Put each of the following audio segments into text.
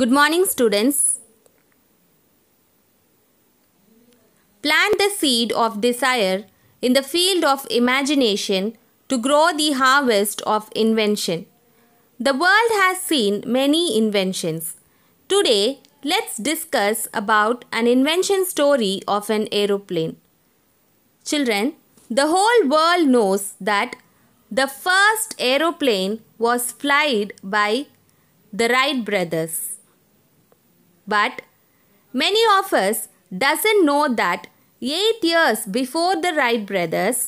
Good morning students. Plant the seed of desire in the field of imagination to grow the harvest of invention. The world has seen many inventions. Today, let's discuss about an invention story of an aeroplane. Children, the whole world knows that the first aeroplane was flied by the Wright brothers. But many of us doesn't know that 8 years before the Wright brothers,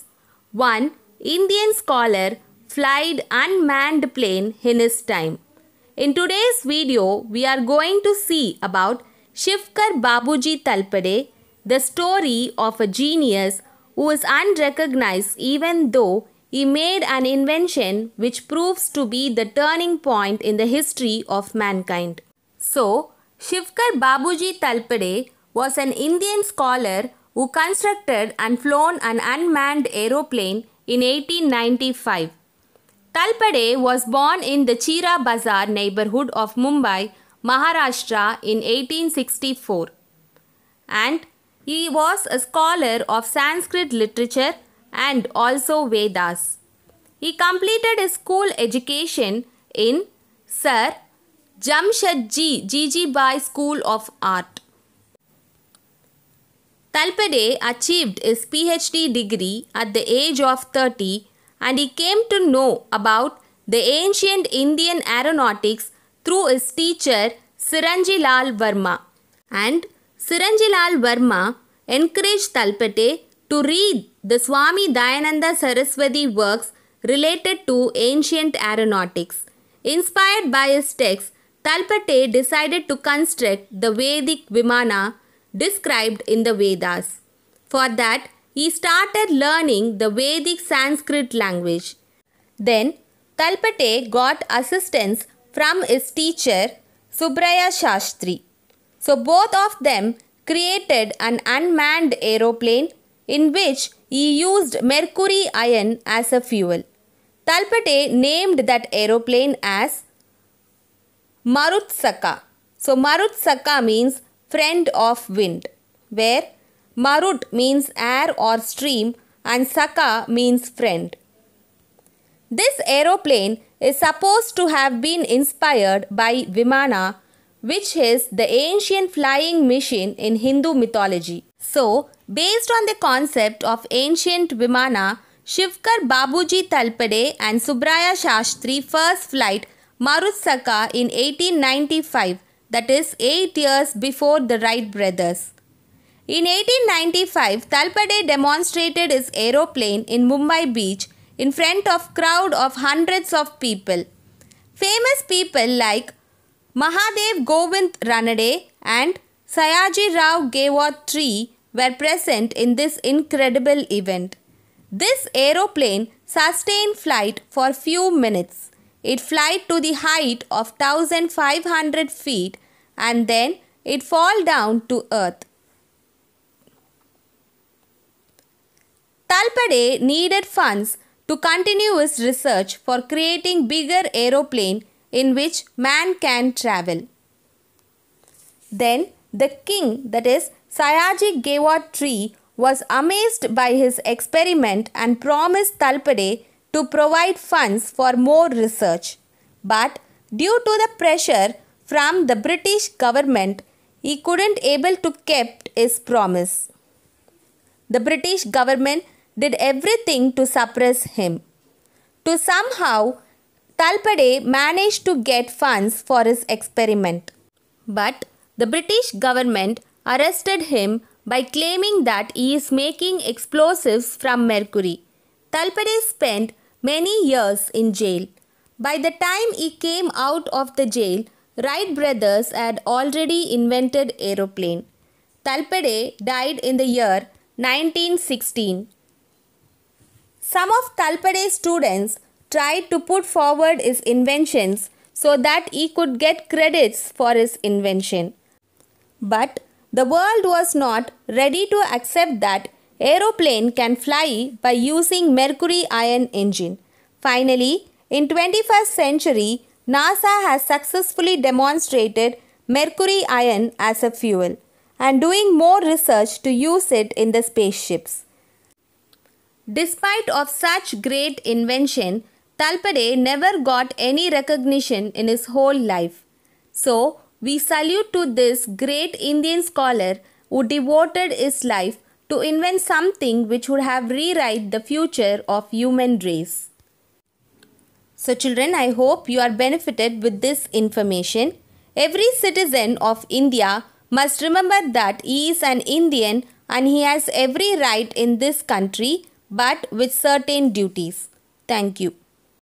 one Indian scholar flied unmanned plane in his time. In today's video, we are going to see about Shivkar Babuji Talpade, the story of a genius who is unrecognized even though he made an invention which proves to be the turning point in the history of mankind. So, Shivkar Babuji Talpade was an Indian scholar who constructed and flown an unmanned aeroplane in 1895. Talpade was born in the Chira Bazar neighborhood of Mumbai, Maharashtra in 1864. And he was a scholar of Sanskrit literature and also Vedas. He completed his school education in Sir Jamshedji Jijibai School of Art. Talpade achieved his PhD degree at the age of 30 and he came to know about the ancient Indian aeronautics through his teacher Siranjilal Verma. And Siranjilal Verma encouraged Talpate to read the Swami Dayananda Saraswati works related to ancient aeronautics. Inspired by his texts, Talpate decided to construct the Vedic Vimana described in the Vedas. For that, he started learning the Vedic Sanskrit language. Then, Talpate got assistance from his teacher Subraya Shastri. So, both of them created an unmanned aeroplane in which he used mercury iron as a fuel. Talpate named that aeroplane as Marutsaka. So Marutsaka means friend of wind, where Marut means air or stream and Saka means friend. This aeroplane is supposed to have been inspired by Vimana, which is the ancient flying machine in Hindu mythology. So, based on the concept of ancient Vimana, Shivkar Babuji Talpade and Subraya Shastri first flight Marusaka in 1895, that is 8 years before the Wright brothers. In 1895, Talpade demonstrated his aeroplane in Mumbai beach in front of crowd of hundreds of people. Famous people like Mahadev Govind Ranade and Sayaji Rao Gawatri were present in this incredible event. This aeroplane sustained flight for few minutes. It fly to the height of 1500 feet and then it fall down to earth. Talpade needed funds to continue his research for creating bigger aeroplane in which man can travel. Then the king that is Sayaji Gewat was amazed by his experiment and promised Talpade to provide funds for more research. But due to the pressure from the British government, he couldn't able to kept his promise. The British government did everything to suppress him. To somehow, Talpade managed to get funds for his experiment. But the British government arrested him by claiming that he is making explosives from mercury. Talpade spent many years in jail. By the time he came out of the jail, Wright brothers had already invented aeroplane. Talpede died in the year 1916. Some of Talpede's students tried to put forward his inventions so that he could get credits for his invention. But the world was not ready to accept that Aeroplane can fly by using mercury ion engine. Finally, in 21st century, NASA has successfully demonstrated mercury ion as a fuel and doing more research to use it in the spaceships. Despite of such great invention, Talpade never got any recognition in his whole life. So, we salute to this great Indian scholar who devoted his life to invent something which would have rewrite the future of human race. So children, I hope you are benefited with this information. Every citizen of India must remember that he is an Indian and he has every right in this country but with certain duties. Thank you.